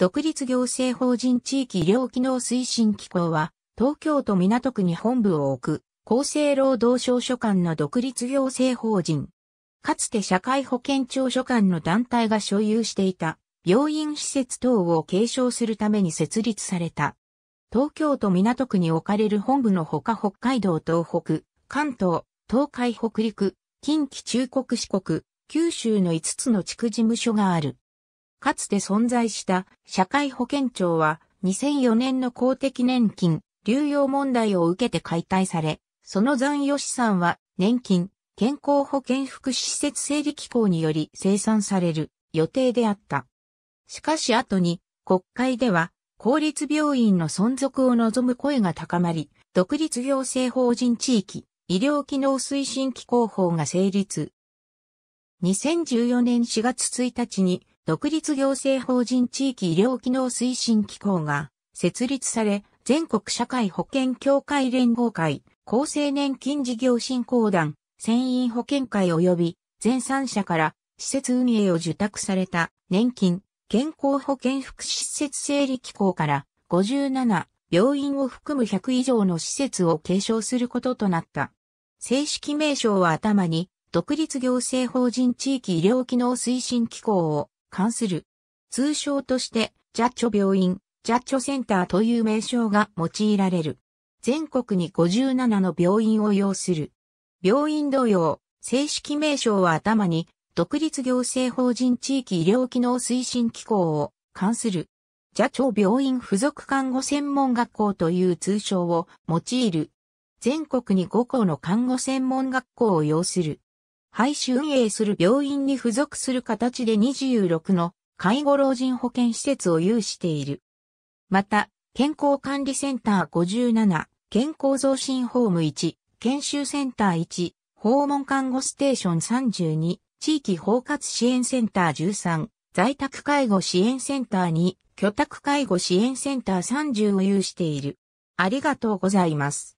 独立行政法人地域医療機能推進機構は、東京都港区に本部を置く、厚生労働省所管の独立行政法人。かつて社会保険庁所管の団体が所有していた、病院施設等を継承するために設立された。東京都港区に置かれる本部のほか北海道東北、関東、東海北陸、近畿中国四国、九州の5つの地区事務所がある。かつて存在した社会保険庁は2004年の公的年金、流用問題を受けて解体され、その残余資産は年金、健康保険福祉施設整理機構により生産される予定であった。しかし後に国会では公立病院の存続を望む声が高まり、独立行政法人地域医療機能推進機構法が成立。2014年4月1日に独立行政法人地域医療機能推進機構が設立され、全国社会保険協会連合会、厚生年金事業振興団、船員保険会及び全3社から施設運営を受託された年金、健康保険福祉施設整理機構から57、病院を含む100以上の施設を継承することとなった。正式名称は頭に、独立行政法人地域医療機能推進機構を関する。通称として、ジャッチョ病院、ジャッチョセンターという名称が用いられる。全国に57の病院を要する。病院同様、正式名称は頭に、独立行政法人地域医療機能推進機構を関する。ジャチョ病院附属看護専門学校という通称を用いる。全国に5校の看護専門学校を要する。廃止運営する病院に付属する形で26の介護老人保健施設を有している。また、健康管理センター57、健康増進ホーム1、研修センター1、訪問看護ステーション32、地域包括支援センター13、在宅介護支援センター2、居宅介護支援センター30を有している。ありがとうございます。